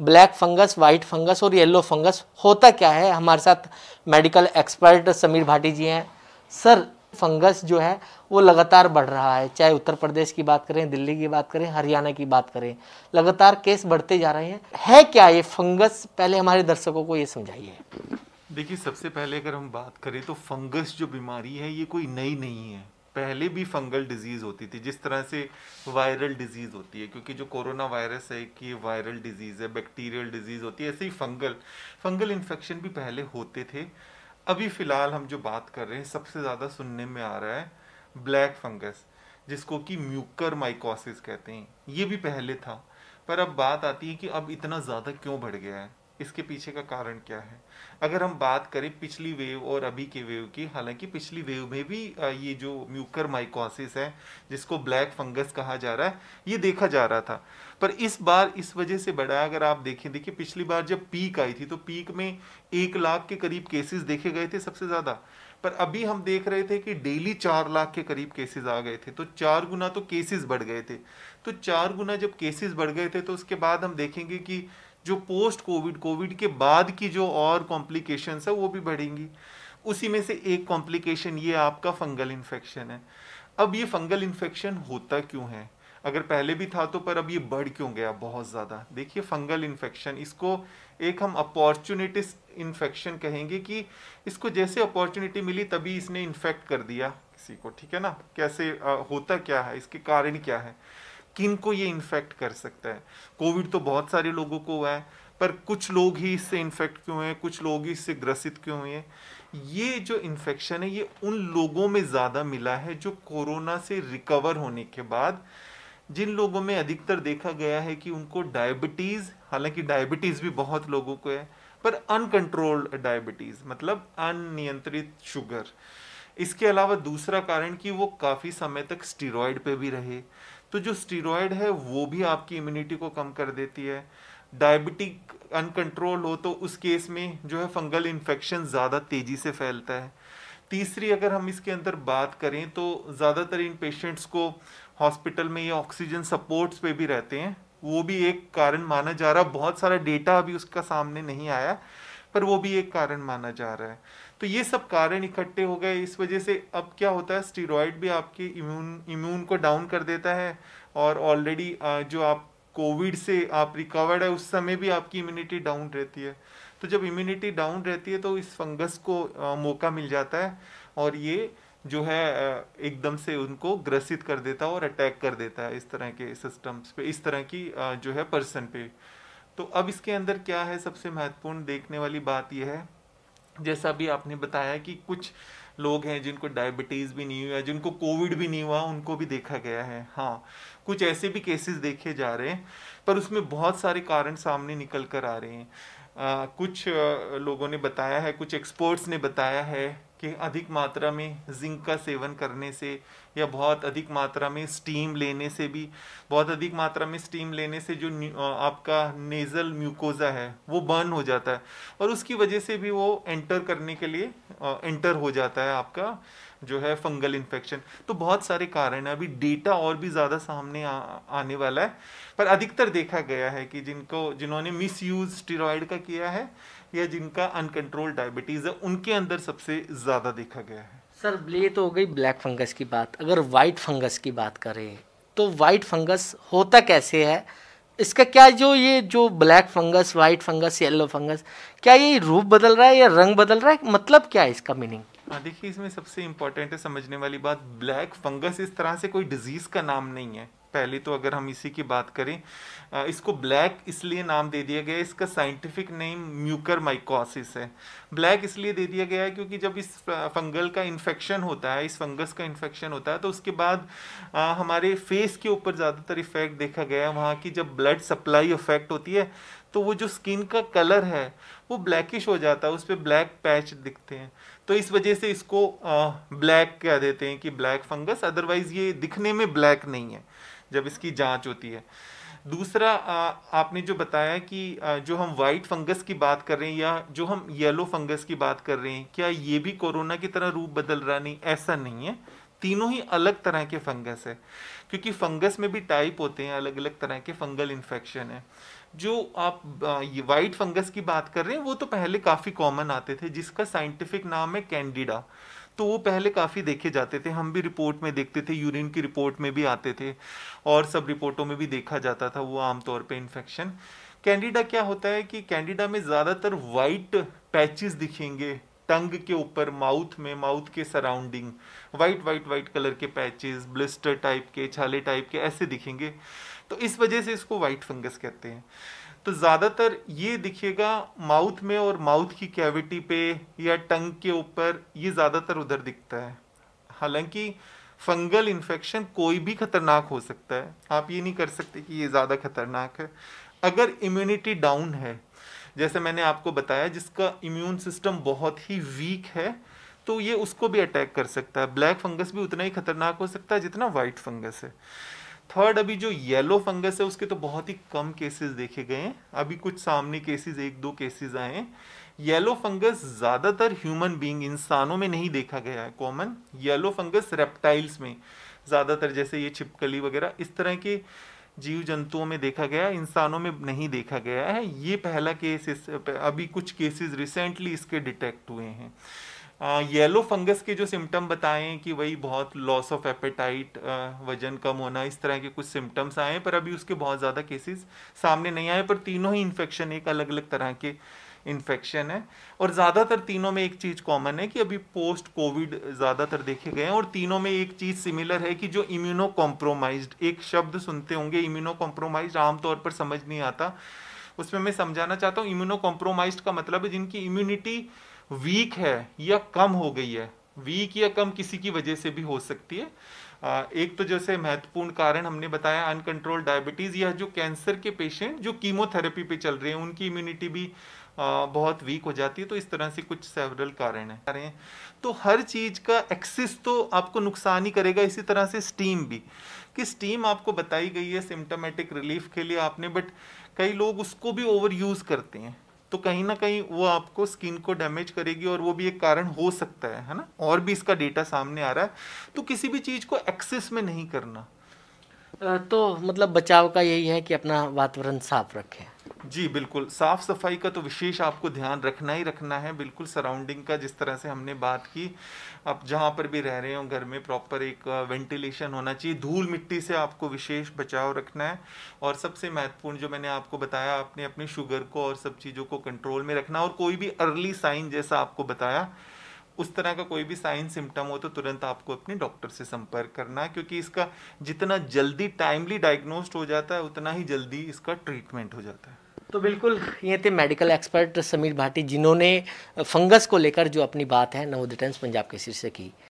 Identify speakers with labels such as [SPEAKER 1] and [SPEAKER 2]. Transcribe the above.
[SPEAKER 1] black fungus white fungus और yellow fungus होता क्या है हमारे साथ मेडिकल एक्सपर्ट समीर भाटी जी हैं सर फंगस जो है वो लगातार बढ़ रहा है चाहे उत्तर प्रदेश की बात करें दिल्ली की बात करें हरियाणा की बात करें लगातार केस बढ़ते जा रहे हैं है क्या ये फंगस पहले हमारे दर्शकों को ये समझाइए
[SPEAKER 2] देखिए सबसे पहले अगर हम बात करें तो फंगस जो बीमारी है ये कोई नई नहीं है पहले भी फंगल डिजीज़ होती थी जिस तरह से वायरल डिजीज़ होती है क्योंकि जो कोरोना वायरस है कि वायरल डिजीज़ है बैक्टीरियल डिजीज़ होती है ऐसे ही फंगल फंगल इन्फेक्शन भी पहले होते थे अभी फ़िलहाल हम जो बात कर रहे हैं सबसे ज़्यादा सुनने में आ रहा है ब्लैक फंगस जिसको कि म्यूकर माइकोसिस कहते हैं ये भी पहले था पर अब बात आती है कि अब इतना ज़्यादा क्यों बढ़ गया है इसके पीछे का कारण क्या है अगर हम बात करें पिछली वेव और अभी के वेव की हालांकि पिछली वेव में भी ये जो म्यूकर माइकोसिस है जिसको ब्लैक फंगस कहा जा रहा है ये देखा जा रहा था पर इस बार इस वजह से बढ़ा है अगर आप देखें देखिए पिछली बार जब पीक आई थी तो पीक में एक लाख के करीब केसेस देखे गए थे सबसे ज़्यादा पर अभी हम देख रहे थे कि डेली चार लाख के करीब केसेस आ गए थे तो चार गुना तो केसेस बढ़ गए थे तो चार गुना जब केसेस बढ़ गए थे तो उसके बाद हम देखेंगे कि जो पोस्ट कोविड कोविड के बाद की जो और कॉम्प्लिकेशंस है वो भी बढ़ेंगी उसी में से एक कॉम्प्लिकेशन ये आपका फंगल इन्फेक्शन है अब ये फंगल इन्फेक्शन होता क्यों है अगर पहले भी था तो पर अब ये बढ़ क्यों गया बहुत ज़्यादा देखिए फंगल इन्फेक्शन इसको एक हम अपॉर्चुनिटिस इन्फेक्शन कहेंगे कि इसको जैसे अपॉर्चुनिटी मिली तभी इसने इन्फेक्ट कर दिया किसी को ठीक है ना कैसे आ, होता क्या है इसके कारण क्या है किन को ये इन्फेक्ट कर सकता है कोविड तो बहुत सारे लोगों को हुआ है पर कुछ लोग ही इससे इन्फेक्ट क्यों हुए कुछ लोग ही इससे ग्रसित क्यों हुए हैं ये जो इन्फेक्शन है ये उन लोगों में ज़्यादा मिला है जो कोरोना से रिकवर होने के बाद जिन लोगों में अधिकतर देखा गया है कि उनको डायबिटीज़ हालांकि डायबिटीज़ भी बहुत लोगों को है पर अनकंट्रोल्ड डायबिटीज़ मतलब अनियंत्रित शुगर इसके अलावा दूसरा कारण कि वो काफ़ी समय तक स्टीरॉयड पे भी रहे तो जो स्टीरॉयड है वो भी आपकी इम्यूनिटी को कम कर देती है डायबिटिक अनकंट्रोल हो तो उस केस में जो है फंगल इन्फेक्शन ज़्यादा तेज़ी से फैलता है तीसरी अगर हम इसके अंदर बात करें तो ज़्यादातर इन पेशेंट्स को हॉस्पिटल में ये ऑक्सीजन सपोर्ट्स पे भी रहते हैं वो भी एक कारण माना जा रहा है बहुत सारा डेटा अभी उसका सामने नहीं आया पर वो भी एक कारण माना जा रहा है तो ये सब कारण इकट्ठे हो गए इस वजह से अब क्या होता है स्टीरॉयड भी आपके इम्यून इम्यून को डाउन कर देता है और ऑलरेडी जो आप कोविड से आप रिकवर्ड है उस समय भी आपकी इम्यूनिटी डाउन रहती है तो जब इम्यूनिटी डाउन रहती है तो इस फंगस को आ, मौका मिल जाता है और ये जो है एकदम से उनको ग्रसित कर देता है और अटैक कर देता है इस तरह के सिस्टम्स पे इस तरह की जो है पर्सन पे तो अब इसके अंदर क्या है सबसे महत्वपूर्ण देखने वाली बात यह है जैसा भी आपने बताया कि कुछ लोग हैं जिनको डायबिटीज़ भी नहीं हुआ जिनको कोविड भी नहीं हुआ उनको भी देखा गया है हाँ कुछ ऐसे भी केसेस देखे जा रहे हैं पर उसमें बहुत सारे कारण सामने निकल कर आ रहे हैं आ, कुछ लोगों ने बताया है कुछ एक्सपर्ट्स ने बताया है कि अधिक मात्रा में जिंक का सेवन करने से या बहुत अधिक मात्रा में स्टीम लेने से भी बहुत अधिक मात्रा में स्टीम लेने से जो आपका नेज़ल म्यूकोज़ा है वो बर्न हो जाता है और उसकी वजह से भी वो एंटर करने के लिए एंटर हो जाता है आपका जो है फंगल इन्फेक्शन तो बहुत सारे कारण है अभी डेटा और भी ज़्यादा सामने आ, आने वाला है पर अधिकतर देखा गया है कि जिनको जिन्होंने मिस यूज़ स्टीरॉयड का किया है या जिनका अनकंट्रोल डायबिटीज़ है उनके अंदर सबसे ज़्यादा देखा गया है सर ये तो हो
[SPEAKER 1] गई ब्लैक फंगस की बात अगर वाइट फंगस की बात करें तो वाइट फंगस होता कैसे है इसका क्या जो ये जो black fungus white fungus yellow fungus क्या ये रूप बदल रहा है या रंग बदल रहा है मतलब क्या है इसका मीनिंग
[SPEAKER 2] हाँ, देखिए इसमें सबसे इम्पोर्टेंट है समझने वाली बात ब्लैक फंगस इस तरह से कोई डिजीज का नाम नहीं है पहले तो अगर हम इसी की बात करें इसको ब्लैक इसलिए नाम दे दिया गया है इसका साइंटिफिक नेम म्यूकर माइकोसिस है ब्लैक इसलिए दे दिया गया है क्योंकि जब इस फंगल का इन्फेक्शन होता है इस फंगस का इन्फेक्शन होता है तो उसके बाद हमारे फेस के ऊपर ज़्यादातर इफेक्ट देखा गया है वहाँ की जब ब्लड सप्लाई इफेक्ट होती है तो वो जो स्किन का कलर है वो ब्लैकिश हो जाता है उस पर ब्लैक पैच दिखते हैं तो इस वजह से इसको ब्लैक कह देते हैं कि ब्लैक फंगस अदरवाइज़ ये दिखने में ब्लैक नहीं है जब इसकी जांच होती है दूसरा आपने जो बताया कि जो हम वाइट फंगस की बात कर रहे हैं या जो हम येलो फंगस की बात कर रहे हैं क्या ये भी कोरोना की तरह रूप बदल रहा नहीं ऐसा नहीं है तीनों ही अलग तरह के फंगस है क्योंकि फंगस में भी टाइप होते हैं अलग अलग तरह के फंगल इन्फेक्शन है जो आप ये वाइट फंगस की बात कर रहे हैं वो तो पहले काफ़ी कॉमन आते थे जिसका साइंटिफिक नाम है कैंडिडा तो वो पहले काफ़ी देखे जाते थे हम भी रिपोर्ट में देखते थे यूरिन की रिपोर्ट में भी आते थे और सब रिपोर्टों में भी देखा जाता था वो आमतौर पर इन्फेक्शन कैंडिडा क्या होता है कि कैंडिडा में ज़्यादातर वाइट पैचेस दिखेंगे टंग के ऊपर माउथ में माउथ के surrounding white white white colour के पैचेस ब्लिस्टर टाइप के छाले टाइप के ऐसे दिखेंगे तो इस वजह से इसको वाइट फंगस कहते हैं तो ज़्यादातर ये दिखेगा माउथ में और माउथ की कैविटी पे या टंग के ऊपर ये ज़्यादातर उधर दिखता है हालांकि फंगल इन्फेक्शन कोई भी खतरनाक हो सकता है आप ये नहीं कर सकते कि ये ज़्यादा खतरनाक है अगर इम्यूनिटी डाउन है जैसे मैंने आपको बताया जिसका इम्यून सिस्टम बहुत ही वीक है तो ये उसको भी अटैक कर सकता है ब्लैक फंगस भी उतना ही खतरनाक हो सकता है जितना वाइट फंगस है थर्ड अभी जो येलो फंगस है उसके तो बहुत ही कम केसेस देखे गए हैं अभी कुछ सामने केसेस एक दो केसेस आए हैं येलो फंगस ज़्यादातर ह्यूमन बीइंग इंसानों में नहीं देखा गया है कॉमन येलो फंगस रेप्टाइल्स में ज़्यादातर जैसे ये छिपकली वगैरह इस तरह के जीव जंतुओं में देखा गया इंसानों में नहीं देखा गया है ये पहला केस अभी कुछ केसेस रिसेंटली इसके डिटेक्ट हुए हैं येलो फंगस के जो सिम्टम बताएं कि वही बहुत लॉस ऑफ एपेटाइट वजन कम होना इस तरह के कुछ सिम्टम्स आए पर अभी उसके बहुत ज़्यादा केसेस सामने नहीं आए पर तीनों ही इन्फेक्शन एक अलग अलग तरह के इन्फेक्शन है और ज़्यादातर तीनों में एक चीज़ कॉमन है कि अभी पोस्ट कोविड ज़्यादातर देखे गए हैं और तीनों में एक चीज़ सिमिलर है कि जो इम्यूनो कॉम्प्रोमाइज एक शब्द सुनते होंगे इम्यूनो कॉम्प्रोमाइज आमतौर पर समझ नहीं आता उसमें मैं समझाना चाहता हूँ इम्यूनो कॉम्प्रोमाइज का मतलब है जिनकी इम्यूनिटी वीक है या कम हो गई है वीक या कम किसी की वजह से भी हो सकती है एक तो जैसे महत्वपूर्ण कारण हमने बताया अनकंट्रोल डायबिटीज़ या जो कैंसर के पेशेंट जो कीमोथेरेपी पे चल रहे हैं उनकी इम्यूनिटी भी बहुत वीक हो जाती है तो इस तरह से कुछ सेवरल कारण है तो हर चीज़ का एक्सेस तो आपको नुकसान ही करेगा इसी तरह से स्टीम भी कि स्टीम आपको बताई गई है सिम्टोमेटिक रिलीफ के लिए आपने बट कई लोग उसको भी ओवर यूज़ करते हैं तो कहीं ना कहीं वो आपको स्किन को डैमेज करेगी और वो भी एक कारण हो सकता है है ना और भी इसका डेटा सामने आ रहा है तो किसी भी चीज़ को एक्सेस में नहीं करना तो मतलब बचाव का यही
[SPEAKER 1] है कि अपना वातावरण साफ रखें
[SPEAKER 2] जी बिल्कुल साफ़ सफाई का तो विशेष आपको ध्यान रखना ही रखना है बिल्कुल सराउंडिंग का जिस तरह से हमने बात की आप जहाँ पर भी रह रहे हो घर में प्रॉपर एक वेंटिलेशन होना चाहिए धूल मिट्टी से आपको विशेष बचाव रखना है और सबसे महत्वपूर्ण जो मैंने आपको बताया आपने अपने शुगर को और सब चीज़ों को कंट्रोल में रखना और कोई भी अर्ली साइन जैसा आपको बताया उस तरह का कोई भी साइन सिम्टम हो तो तुरंत आपको अपने डॉक्टर से संपर्क करना है क्योंकि इसका जितना जल्दी टाइमली डायग्नोस्ड हो जाता है उतना ही जल्दी इसका ट्रीटमेंट हो जाता है
[SPEAKER 1] तो बिल्कुल ये थे मेडिकल एक्सपर्ट समीर भाटी जिन्होंने फंगस को लेकर जो अपनी बात है नवोदिटेंस पंजाब के से की